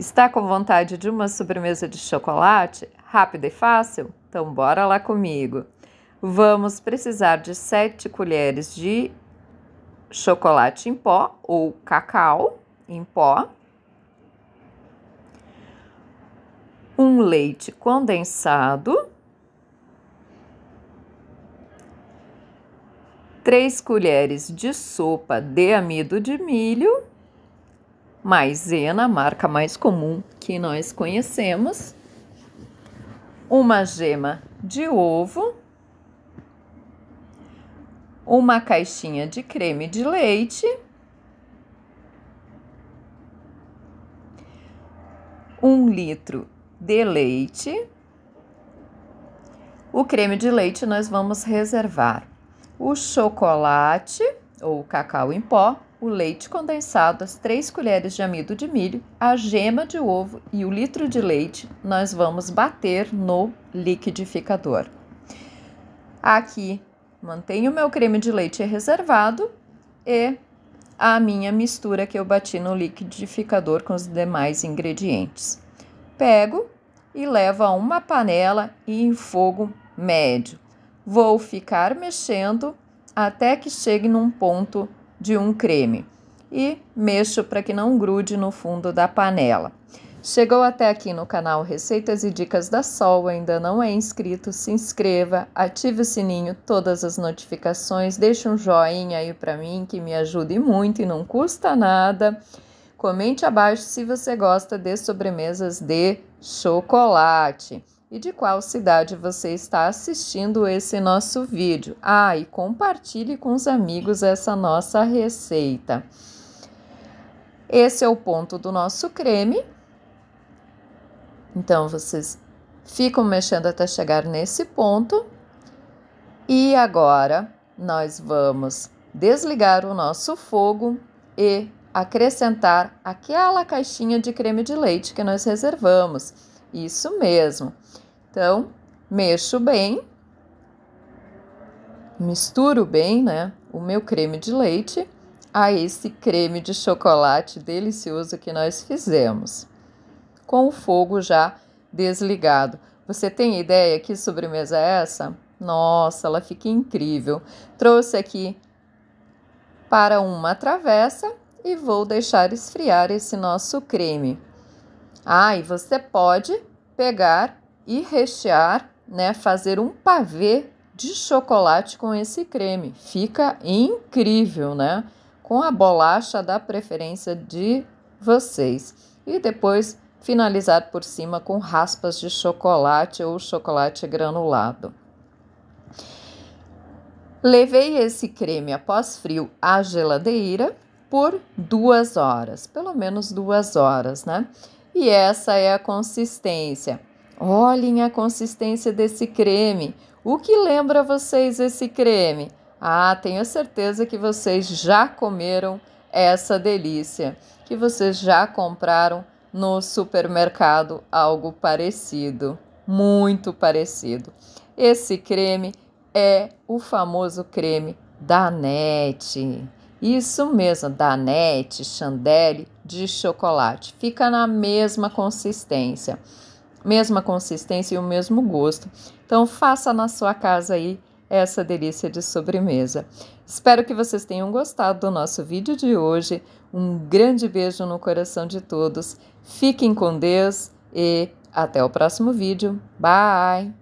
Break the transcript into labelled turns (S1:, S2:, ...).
S1: Está com vontade de uma sobremesa de chocolate? Rápida e fácil? Então bora lá comigo. Vamos precisar de 7 colheres de chocolate em pó ou cacau em pó, um leite condensado, três colheres de sopa de amido de milho maisena, a marca mais comum que nós conhecemos, uma gema de ovo, uma caixinha de creme de leite, um litro de leite. O creme de leite nós vamos reservar. O chocolate ou cacau em pó, o leite condensado, as 3 colheres de amido de milho, a gema de ovo e o litro de leite, nós vamos bater no liquidificador. Aqui mantenho o meu creme de leite reservado e a minha mistura que eu bati no liquidificador com os demais ingredientes. Pego e levo a uma panela e em fogo médio. Vou ficar mexendo até que chegue num ponto de um creme e mexo para que não grude no fundo da panela. Chegou até aqui no canal Receitas e Dicas da Sol, ainda não é inscrito, se inscreva, ative o sininho, todas as notificações, deixe um joinha aí para mim que me ajude muito e não custa nada. Comente abaixo se você gosta de sobremesas de chocolate e de qual cidade você está assistindo esse nosso vídeo. Ah, e compartilhe com os amigos essa nossa receita. Esse é o ponto do nosso creme. Então, vocês ficam mexendo até chegar nesse ponto. E agora, nós vamos desligar o nosso fogo e acrescentar aquela caixinha de creme de leite que nós reservamos. Isso mesmo. Então, mexo bem, misturo bem, né, o meu creme de leite a esse creme de chocolate delicioso que nós fizemos, com o fogo já desligado. Você tem ideia que sobremesa é essa? Nossa, ela fica incrível. Trouxe aqui para uma travessa e vou deixar esfriar esse nosso creme. Ah, e você pode pegar e rechear, né? Fazer um pavê de chocolate com esse creme. Fica incrível, né? Com a bolacha da preferência de vocês. E depois finalizar por cima com raspas de chocolate ou chocolate granulado. Levei esse creme após frio à geladeira por duas horas, pelo menos duas horas, né? E essa é a consistência. Olhem a consistência desse creme. O que lembra vocês esse creme? Ah, tenho certeza que vocês já comeram essa delícia, que vocês já compraram no supermercado algo parecido, muito parecido. Esse creme é o famoso creme da NET. Isso mesmo, da NET, Chandelle de chocolate. Fica na mesma consistência, mesma consistência e o mesmo gosto. Então faça na sua casa aí essa delícia de sobremesa. Espero que vocês tenham gostado do nosso vídeo de hoje. Um grande beijo no coração de todos. Fiquem com Deus e até o próximo vídeo. Bye!